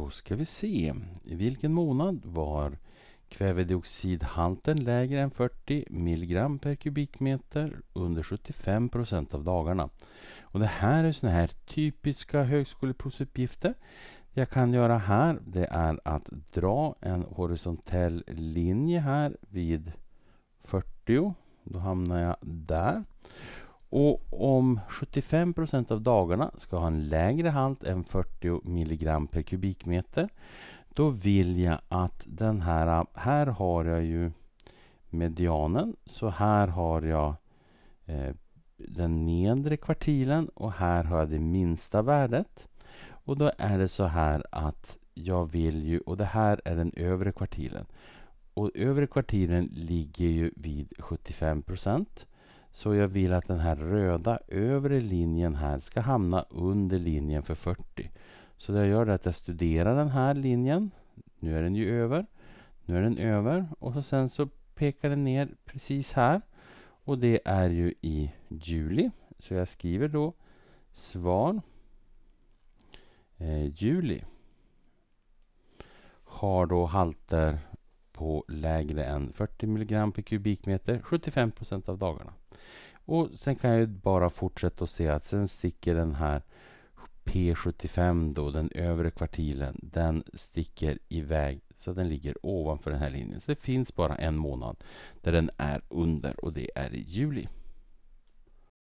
Då ska vi se. I vilken månad var kvävedioxidhalten lägre än 40 mg per kubikmeter under 75 av dagarna? Och det här är sådana här typiska högskoleprovsuppgifter. Det jag kan göra här det är att dra en horisontell linje här vid 40. Då hamnar jag där. Och om 75 procent av dagarna ska ha en lägre halt än 40 milligram per kubikmeter då vill jag att den här, här har jag ju medianen så här har jag eh, den nedre kvartilen och här har jag det minsta värdet. Och då är det så här att jag vill ju, och det här är den övre kvartilen. Och övre kvartilen ligger ju vid 75 procent. Så jag vill att den här röda övre linjen här ska hamna under linjen för 40. Så det jag gör är att jag studerar den här linjen. Nu är den ju över. Nu är den över och så sen så pekar den ner precis här. Och det är ju i juli. Så jag skriver då svar eh, juli. Har då halter på lägre än 40 mg per kubikmeter 75 procent av dagarna. Och sen kan jag bara fortsätta och se att sen sticker den här P75 då, den övre kvartilen, den sticker iväg så den ligger ovanför den här linjen. Så det finns bara en månad där den är under och det är i juli.